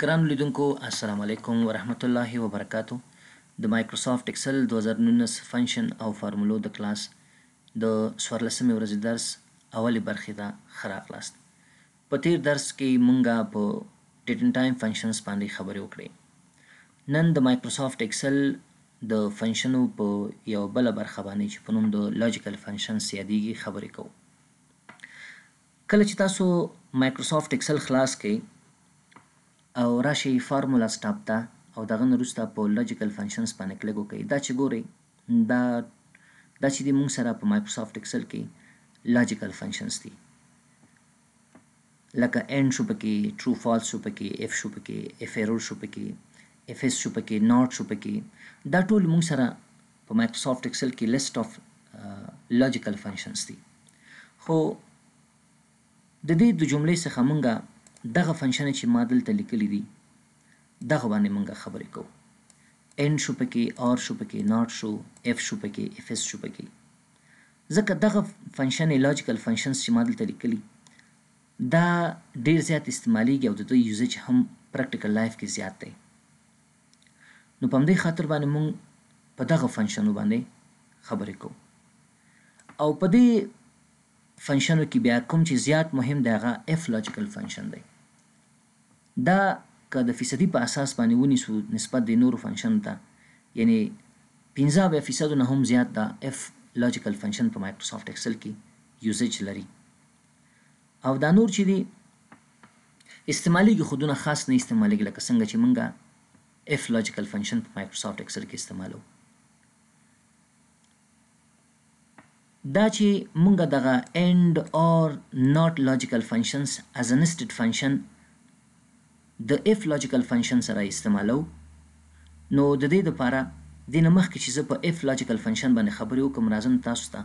کرام لیدونکو السلام علیکم ورحمت الله وبرکاتو د مایکروسافټ ایکسل 2019 فنکشن او فارمولو د کلاس د 14مې ورځې درس اولی برخې ته خراغلاست په تیر درس کې مونږه په ډیټ ان ټایم فنکشنز باندې خبرې وکړې نن د مایکروسافټ ایکسل د فنکشنو په یو بل برخه باندې چې په نوم د لوجیکل فنکشنز یادېږي خبرې کوو کله چې تاسو مایکروسافټ ایکسل خلاص کړئ او راشي فارمولا سټاپ ته او دغه وروسته په لوجیکل فنکشنز باندې کلیک وکړئ دا چې ګورئ دا دا چې دی موږ سره په مایکروسافټ اکسل کې لوجیکل فنکشنز دي لکه اند شو پکې ټرو فالس شو پکې اف شو پکې اف ایرور شو پکې اف اس شو پکې ناٹ شو پکې دا ټول موږ سره په مایکروسافټ اکسل کې لیست اف لوجیکل فنکشنز دي خو د دې د جملې څخه مونږه دغه فنکشن چې ما دلته لیکلی دی دغه باندې مونږه خبرې کوو ان شو پکې اور شو پکې ناٹ شو اف شو پکې اف اس شو پکې ځکه دغه فنکشن لوجیکل فنکشنز چې ما دلته لیکلی دا ډیر زیات استعمالیږي او د دوی یوزج هم پریکټیکل لایف کې زیات دی نو په همدې خاطر باندې مونږ په دغه فنکشنو باندې خبرې کوو او په دې فنکشنو کې بیا کوم چې زیات مهم دی هغه اف لوجیکل فنکشن دی دا که د فیصدي په اساس باندې ونیسو نسبت د نورو فنکشن ته یعنی 15 فیصد نه هم زیات دا اف لوجیکل فنکشن په مایکروسافټ ایکسل کې یوزج لري او دا نور چې دي استعمالي کې خودونه خاص نه استعمالي لکه څنګه چې مونږه اف لوجیکل فنکشن په مایکروسافټ ایکسل کې استعمالو دا چې مونږه دغه end or not logical functions as a nested function د اف لوجیکل فنکشن سره استعمالو نو د دې لپاره د نه مخکې چې زه په اف لوجیکل فنکشن باندې خبرې وکم راځم تاسو ته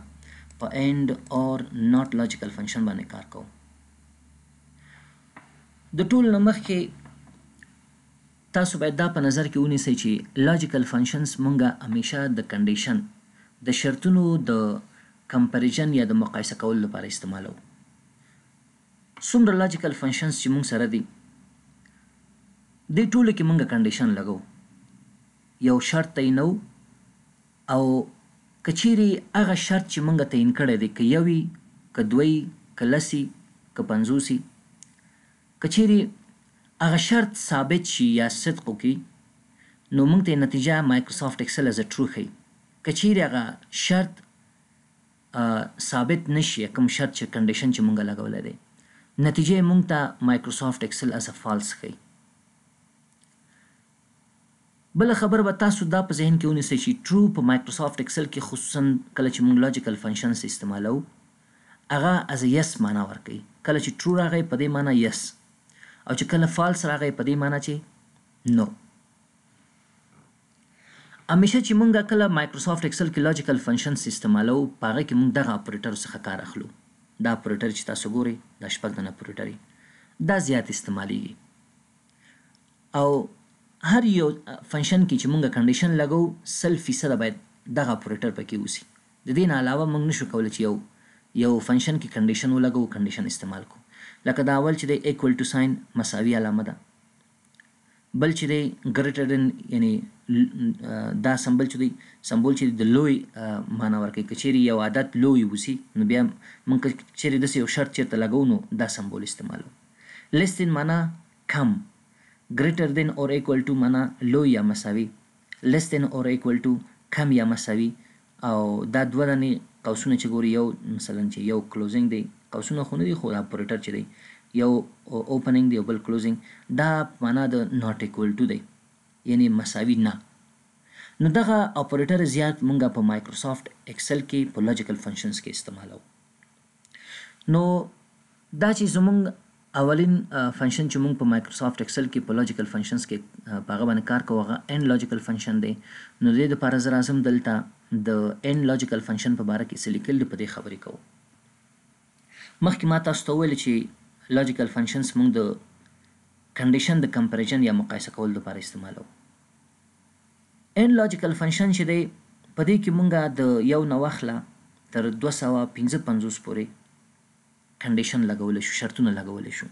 په اند اور ناٹ لوجیکل فنکشن باندې کار کوم د ټول نه مخکې تاسو باید دا په نظر کې ونیسئ چې لوجیکل فنکشنز مونږه همیشه د کنډیشن د شرطونو د کمپریجن یا د مقایسه کولو لپاره استعمالو څومره لوجیکل فنکشنز چې مونږ سره دي دې ټولو کې مونږه کنډیشن لګو یو شرط تعین او کچيري هغه شرط چې مونږه تعین کړی دی ک یوي ک دوی ک لسی ک پنځوسی کچيري هغه شرط ثابت شي یا صدق وکي نو مونږ ته نتیجه مایکروسافټ ایکسل از ټرو خي کچيري هغه شرط ثابت نشي کوم شرط چې کنډیشن چې مونږه لګولې دی نتیجه مونږ ته مایکروسافټ ایکسل از فالس خي بل خبر به تاسو دا په ذهن کې ونیسئ چې ټرو په مایکروسافټ ایکسل کې خصوصا کله چې موږ لاجیکل فنکشنز استعمالو هغه از یس معنا ورکوي کله چې ټرو راغی په دې معنا یس او چې کله فالس راغی په دې معنا چې نو همیشه چې موږ کله مایکروسافټ ایکسل کې لاجیکل فنکشنز استعمالو په هغه کې موږ دغه اپریټر څخه کار اخلو دا اپریټر چې تاسو ګورئ دا شپږ دنه اپریټر دا زیات استعمالیږي او هر یو فنکشن کې چې مونږه کنډیشن لګو سل فیصد باید دغه اپریټر پکې وسی د دې نه علاوه مونږ نشو کولای چې یو یو فنکشن کې کنډیشن ولګو کنډیشن استعمال کو لکه دا اول چې د ایکوال ټو ساين مساوي علامه ده بل چې دی ګریټر دین یعنی دا سمبل چې دی سمبول چې د لوی معنا ورکوي کچېری یو عادت لوی وسی نو بیا موږ کچېری د یو شرط چیرته لګو نو دا سمبول استعمالو لیس دین معنا کم greater than or equal to معنا لوی یا مساوي less than or equal to کم یا مساوي او دا دوه دانې قوسونه چې ګوري یو مثلا چې یو کلوزینګ دی قوسونه خو نه دي خو اپریټر چې دی یو اوپننګ دی او بل کلوزینګ دا معنا د ناټ ایکوال ټو دی یعنی مساوي نه نو دغه اپریټر زیات مونږه په مایکروسافټ ایکسل کې په لوجیکل فنکشنز کې استعمالو نو دا چې زمونږ اولین فنکشن چې موږ په مایکروسافټ ایکسل کې په لوجیکل فنکشنز کې په هغه باندې کار کوو هغه ان لوجیکل فنکشن دی نو د دې لپاره زه راځم دلته د ان لوجیکل فنکشن په باره کې څه لیکل دي په دې خبرې کوو مخکې ما تاسو ته وویل چې لوجیکل فنکشنز موږ د کنډیشن د کمپریزن یا مقایسه کولو لپاره استعمالوو ان لوجیکل فنکشن چې دی په دې کې موږ د یو نه واخله تر 255 پورې کنډیشن لګول شو شرطونه لګول شو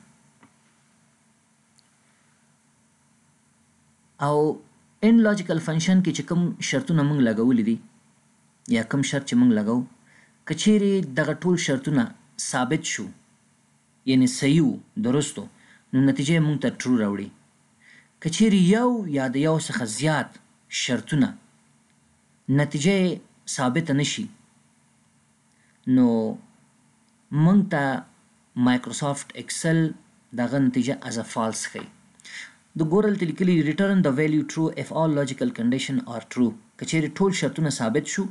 او ان لوجیکل فنکشن کې چې کوم شرطونه موږ لګولې دي یا کوم شرط چې موږ لګاو کچېره دغه ټول شرطونه ثابت شو یعنی صحیح درستو نو نتیجه موږ ته ټرو راوړي کچېره یو یا د یو څخه زیات شرطونه نتیجه ثابت نشي نو مونږ ته مایکروسافټ ایکسل دغه نتیجه از ا فالس ښيي د ګورل تلیکلی ریټرن د ویلیو ټرو اف آل لوجیکل کنډیشن آر ټرو کچېر ټول شرطونه ثابت شو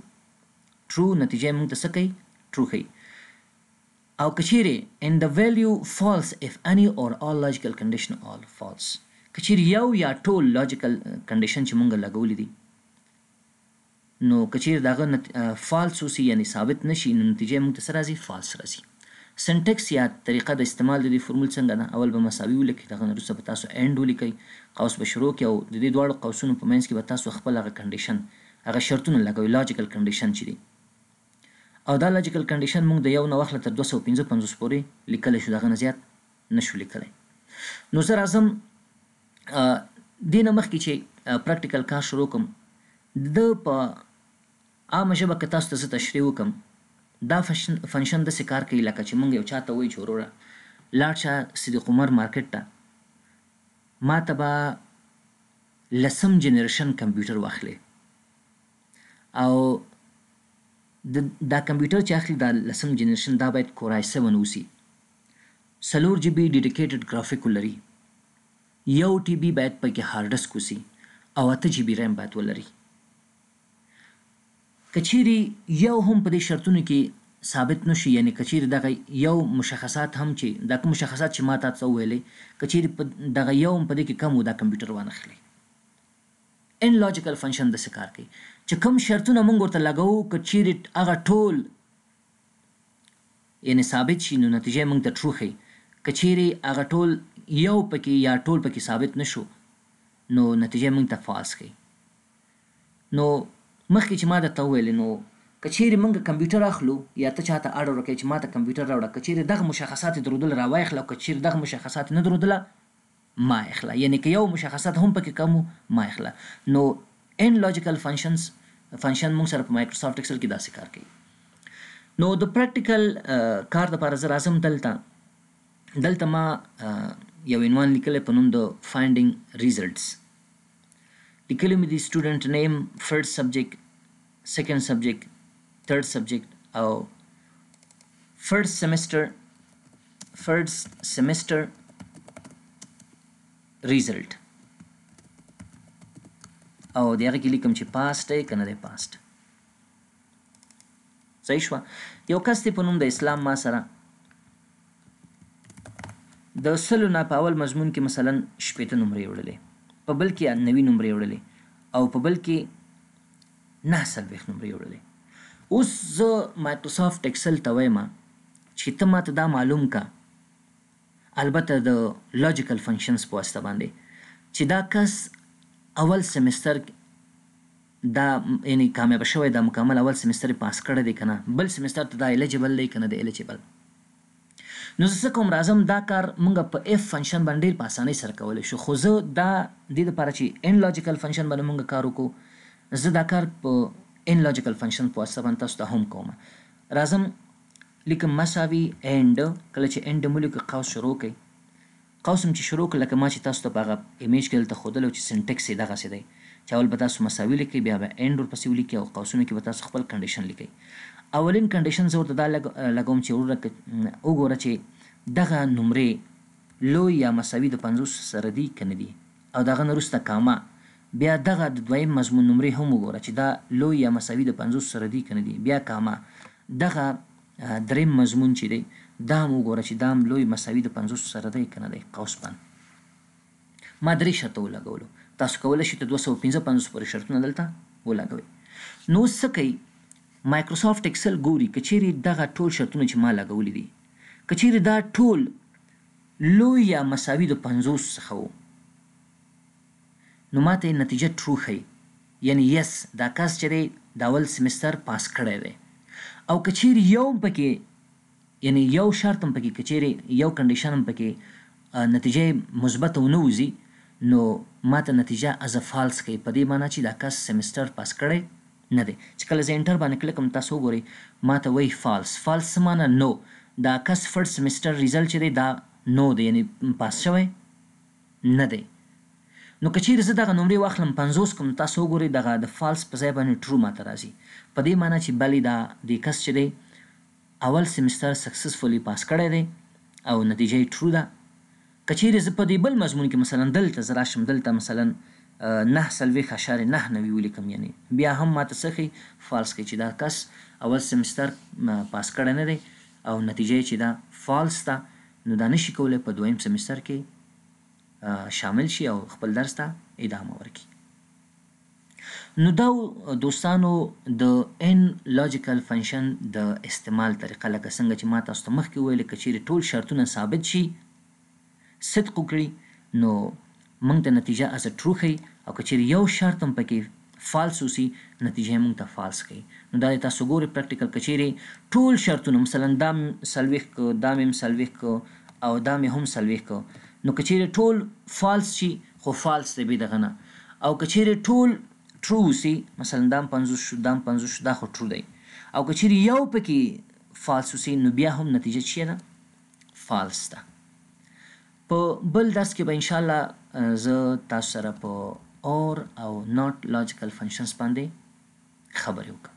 ټرو نتیجه مونږ ته سکی ټرو ښيي او کچېر ان د ویلیو فالس اف اني اور آل لوجیکل کنډیشن آل فالس کچېر یو یا ټول لوجیکل کنډیشن چې مونږ لګولې دي نو کچیر داغه فالس وسی یعنی ثابت نشي نو نتیجه موږ ته سره راځي فالس راځي سنټکس یا طریقه د استعمال د فورمول څنګه ده اول به مساوي ولیکي دغه وروسته به تاسو اند ولیکي قوس به شروع کړي او د دې دواړو قوسونو په منځ کې به تاسو خپل هغه کنډیشن هغه شرطونه لګوي لاجیکل کنډیشن چي دي او دا لاجیکل کنډیشن موږ د یو نه وخت تر 255 پورې لیکل شو دغه نه زیات نشو لیکلی نو زه راځم دینه مخکې چې پریکټیکل کار شروع کوم د په عامه ژبه کې تاسو ته زه تشریح وکم دا فشن فنکشن داسې کار کوي لکه چې مونږ یو چا ته وایو چې وروره لاړ شه صدیق عمر مارکیټ ته ما ته به لسم جنریشن کمپیوټر واخلې او دا کمپیوټر چې اخلي دا لسم جنریشن دا باید کورای 7 اوسي سلور جی بی ډیډیکیټډ گرافیک لري یو ټي بي باید پکې هارډ ډیسک وسی او اته جی بی ریم باید ولري کچيري یو هم په دې شرطونو کې ثابت نشي یعنی کچيري دغه یو مشخصات هم چې د کوم مشخصات چې ماته تاسو ویلې کچيري په دغه یو هم په دې کې کم ودا کمپیوټر وانخلي ان لوجیکل فنکشن د سکار کوي چې کوم شرطونه موږ ورته لګو کچيري هغه ټول یعنی ثابت شي نو نتیجه موږ ته تروخي کچيري هغه ټول یو پکې یا ټول پکې ثابت نشو نو نتیجه موږ ته فالس کوي نو مخکې چې ما درته وویلې نو که چیرې موږ کمپیوټر اخلو یا ته چاته اړ ورکوې چې ما ته کمپیوټر راوړه که چیرې دغه مشخصات یې درلودل راوایخله او که چیرې دغه مشخصات نه درلودله ما اخله یعنې که یو مشخصات هم پکې کم ما اخله نو ان لوجیکل فنکشنز فنکشن موږ سره په مایکروسافټ ایکسل کې داسې کار کوي نو د پریکټیکل کار لپاره زه راځم دلته دلته ما یو عنوان لیکلی په نوم د فاینډینګ ریزلټس لیکلی مې دی سټوډنټ نیم فرست سبجیکټ second subject third subject or first semester first semester result او د هغه کې لیکم چې پاست دی کنه دی پاست صحیح شو یو کس ته په نوم د اسلام ما سره د سلو نه په اول مضمون کې مثلا شپېته نمرې وړلې په بل کې 90 نمرې وړلې او په بل کې نه څلوېښت نمرې وړلې اوس زه مایکروسافټ اکسل ته وایم چې ته ماته دا معلوم کا البته د لوجیکل فنکشنز په واسطه باندې چې دا کس اول سمستر دا یعنی کامیاب شوی دا مکمل اول سمستر پاس کړی دی کنه بل سمستر ته دا الیجیبل دی کنه دی الیجیبل نو زه کوم راځم دا کار مونږ په اف فنکشن باندې په اسانۍ سره کولای شو خو زه دا د دې لپاره چې ان لوجیکل فنکشن باندې مونږ کار وکړو زه دا کار په ان لوجیکل فنکشن په واسطه باندې تاسو ته هم کوم راځم لیکم مساوي اند کله چې اند مو لیکه قوس شروع کړئ قوس چې شروع کړ لکه ما چې تاسو ته په هغه ایمیج کې دلته ښودلو چې سنټکس یې دغسې دی چې اول به تاسو مساوي لیکئ بیا به اینډ ورپسې ولیکئ او قوسونو کې به تاسو خپل کنډیشن لیکئ اولین کنډیشن زه ورته دا لګوم چې وګوره چې دغه نمرې لوی یا مساوي د پنځوس سره دي که نه دي او دغه نه وروسته کاما بیا دغه د دویم مضمون نمرې هم وګوره چې دا لوی یا مساوي د 50 سره دی کنه دی بیا کاما دغه دریم مضمون چې دی دا هم وګوره چې دا هم لوی مساوي د 50 سره دی کنه دی قوس پن ما درې شرطه ولګولو تاسو کولی شئ ته 255 پورې شرطونه دلته ولګوئ نو څه کوي مایکروسافټ ایکسل ګوري کچېرې دغه ټول شرطونه چې ما لګولي دي کچېرې دا ټول لوی یا مساوي د 50 څخه وو نو ماته نتیجه ټرو ښي یعنی یس دا کس چې دی دا اول سمستر پاس کړی دی او کچیر یو پکې یعنی یو شرط هم پکې کچیر یو کنډیشن هم پکې نتیجه مثبت ونه وزي نو ماته نتیجه از فالس کوي په دې معنی چې دا کس سمستر پاس کړی نه دی چې کله زه انټر باندې کلک کوم تاسو وګورئ ماته وایي فالس فالس معنی نو دا کس فرست سمستر ریزلټ چې دی دا نو دی یعنی پاس شوی نه دی نو کچیر زه دغه نمرې واخلم 50 کوم تاسو وګورئ دغه د فالس په ځای باندې ټرو ماته راځي په دې معنی چې بلی دا د کس چې دی اول سیمستر سکسسفولی پاس کړی دی او نتیجه یې ټرو ده کچیر زه په دې بل مضمون کې مثلا دلته زه راشم دلته مثلا نه سلويخ اشار نه نوي ولیکم یعنی بیا هم ماته سخی فالس کې چې دا کس اول سیمستر پاس کړی نه دی او نتیجه چې دا فالس ده نو دا نشي کولای په دویم سیمستر کې شامل شي او خپل درس ته ادامه ورکړي نو دا دوستانو د ان لوجیکل فنکشن د استعمال طریقه لکه څنګه چې ما تاسو ته مخکې ویل کچېرې ټول شرطونه ثابت شي صدق وکړي نو موږ ته نتیجه از ټرو ښیي او کچېرې یو شرط هم پکې فالس وسی نتیجه موږ ته فالس کوي نو دا تاسو ګوري پریکټیکل کچېرې ټول شرطونه مثلا دام سلويخ کو دام سلويخ کو او دام هم سلويخ کو نو کچیر ټول فالس شي خو فالس دی به دغه نه او کچیر ټول ټرو سي مثلا دام 50 شو دام 50 شو دا خو ټرو دی او کچیر یو پکې فالس سي نو بیا هم نتیجه چی نه فالس ده په بل درس کې به ان شاء الله زه تاسو سره په اور او ناٹ لاجیکل فنکشنز باندې خبرې وکړم